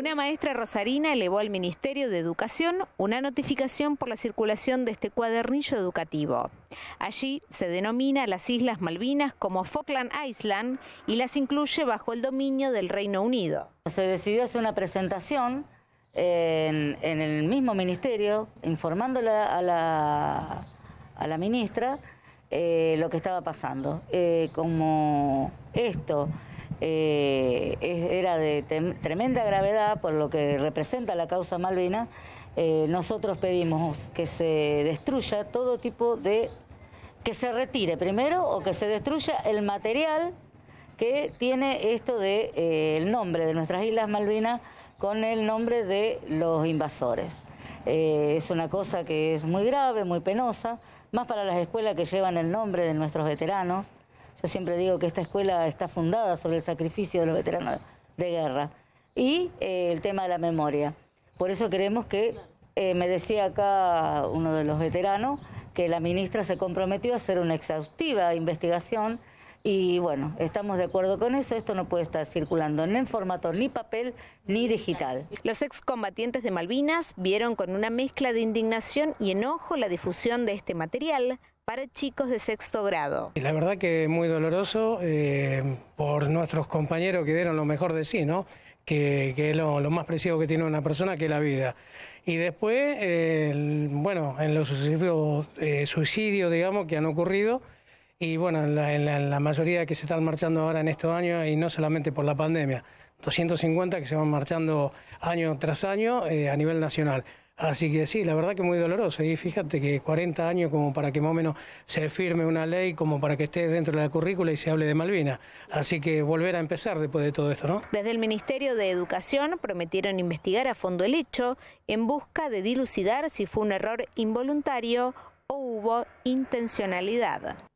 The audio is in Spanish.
Una maestra rosarina elevó al Ministerio de Educación una notificación por la circulación de este cuadernillo educativo. Allí se denomina las Islas Malvinas como Falkland Island y las incluye bajo el dominio del Reino Unido. Se decidió hacer una presentación eh, en, el mismo ministerio informándole a la ministra eh, lo que estaba pasando. Eh, como esto eh, era de tremenda gravedad por lo que representa la causa Malvina, nosotros pedimos que se destruya todo tipo de... que se retire primero o que se destruya el material que tiene esto del de, el nombre de nuestras Islas Malvinas con el nombre de los invasores. es una cosa que es muy grave, muy penosa más para las escuelas que llevan el nombre de nuestros veteranos. Yo siempre digo que esta escuela está fundada sobre el sacrificio de los veteranos de guerra y eh, el tema de la memoria. Por eso queremos que, eh, me decía acá uno de los veteranos, que la ministra se comprometió a hacer una exhaustiva investigación y bueno, estamos de acuerdo con eso, esto no puede estar circulando ni en formato ni papel ni digital. Los excombatientes de Malvinas vieron con una mezcla de indignación y enojo la difusión de este material para chicos de sexto grado. La verdad que es muy doloroso eh, por nuestros compañeros que dieron lo mejor de sí, ¿no? que, que es lo, más preciado que tiene una persona, que es la vida. Y después, eh, bueno, en los suicidios, eh, digamos, que han ocurrido, y bueno, la, mayoría que se están marchando ahora en estos años y no solamente por la pandemia, 250 que se van marchando año tras año eh, a nivel nacional. Así que sí, la verdad que muy doloroso. Y fíjate que 40 años como para que más o menos se firme una ley, como para que esté dentro de la currícula y se hable de Malvina. Así que volver a empezar después de todo esto, ¿no? Desde el Ministerio de Educación prometieron investigar a fondo el hecho en busca de dilucidar si fue un error involuntario o hubo intencionalidad.